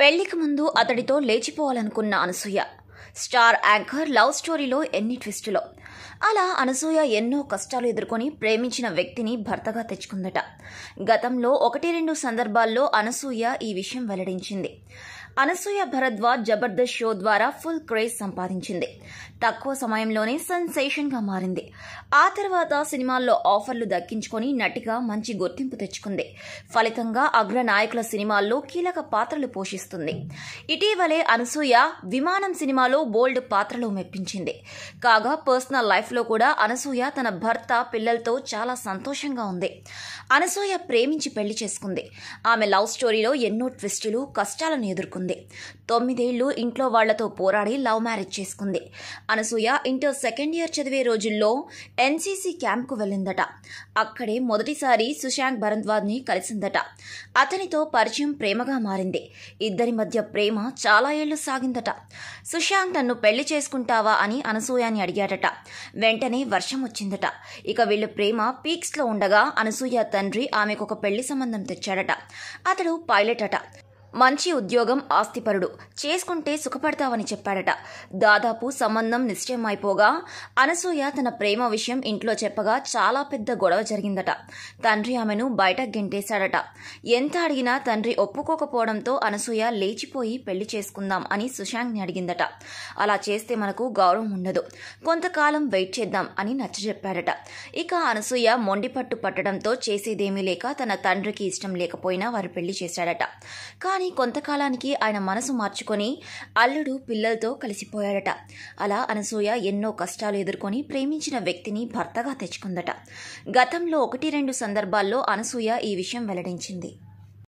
పెళ్లికి ముందు అతడితో లేచిపోవాలనుకున్న అనసూయ స్టార్ యాంకర్ లవ్ స్టోరీలో ఎన్ని ట్విస్టులో అలా అనసూయ ఎన్నో కష్టాలు ఎదుర్కొని ప్రేమించిన వ్యక్తిని భర్తగా తెచ్చుకుందట గతంలో ఒకటి రెండు సందర్భాల్లో అనసూయ ఈ విషయం వెల్లడించింది అనసూయ భరద్వాజ్ జబర్దస్త్ షో ద్వారా ఫుల్ క్రేజ్ సంపాదించింది తక్కువ సమయంలోనే సెన్సేషన్గా మారింది ఆ తర్వాత సినిమాల్లో ఆఫర్లు దక్కించుకొని నటిగా మంచి గుర్తింపు తెచ్చుకుంది ఫలితంగా అగ్ర నాయకుల సినిమాల్లో కీలక పాత్రలు పోషిస్తుంది ఇటీవలే అనసూయ విమానం సినిమాలో బోల్డ్ పాత్రలో మెప్పించింది కాగా పర్సనల్ లైఫ్లో కూడా అనసూయ తన భర్త పిల్లలతో చాలా సంతోషంగా ఉంది అనసూయ ప్రేమించి పెళ్లి చేసుకుంది ఆమె లవ్ స్టోరీలో ఎన్నో ట్విస్టులు కష్టాలను ఎదుర్కొంది చేసుకుంది తొమ్మిదేళ్లు ఇంట్లో వాళ్లతో పోరాడి లవ్ మ్యారేజ్ చేసుకుంది అనసూయ ఇంటర్ సెకండ్ ఇయర్ చదివే రోజుల్లో ఎన్సీసీ క్యాంప్కు వెళ్ళిందట అక్కడే మొదటిసారి సుశాంక్ భరద్వాజ్ని కలిసిందట అతనితో పరిచయం ప్రేమగా మారింది ఇద్దరి మధ్య ప్రేమ చాలా ఏళ్లు సాగిందట సుశాంక్ నన్ను పెళ్లి చేసుకుంటావా అని అనసూయని అడిగాడట వెంటనే వర్షం వచ్చిందట ఇక వీళ్ళ ప్రేమ పీక్స్లో ఉండగా అనసూయ తండ్రి ఆమెకు ఒక పెళ్లి సంబంధం తెచ్చాడట అతడు పైలట్ అట మంచి ఉద్యోగం ఆస్తిపరుడు చేసుకుంటే సుఖపడతావని చెప్పాడట దాదాపు సంబంధం నిశ్చయమైపోగా అనసూయ తన ప్రేమ విషయం ఇంట్లో చెప్పగా చాలా పెద్ద గొడవ జరిగిందట తండ్రి ఆమెను బయట గెంటేశాడట ఎంత అడిగినా తండ్రి ఒప్పుకోకపోవడంతో అనసూయ లేచిపోయి పెళ్లి చేసుకుందాం అని సుశాంక్ని అడిగిందట అలా చేస్తే మనకు గౌరవం ఉండదు కొంతకాలం వెయిట్ చేద్దాం అని నచ్చజెప్పాడట ఇక అనసూయ మొండిపట్టు పట్టడంతో చేసేదేమీ లేక తన తండ్రికి ఇష్టం లేకపోయినా వారు పెళ్లి చేశాడట కానీ కానీ కొంతకాలానికి ఆయన మనసు మార్చుకొని అల్లుడు పిల్లలతో కలిసిపోయాడట అలా అనసూయ ఎన్నో కష్టాలు ఎదుర్కొని ప్రేమించిన వ్యక్తిని భర్తగా తెచ్చుకుందట గతంలో ఒకటి రెండు సందర్భాల్లో అనసూయ ఈ విషయం వెల్లడించింది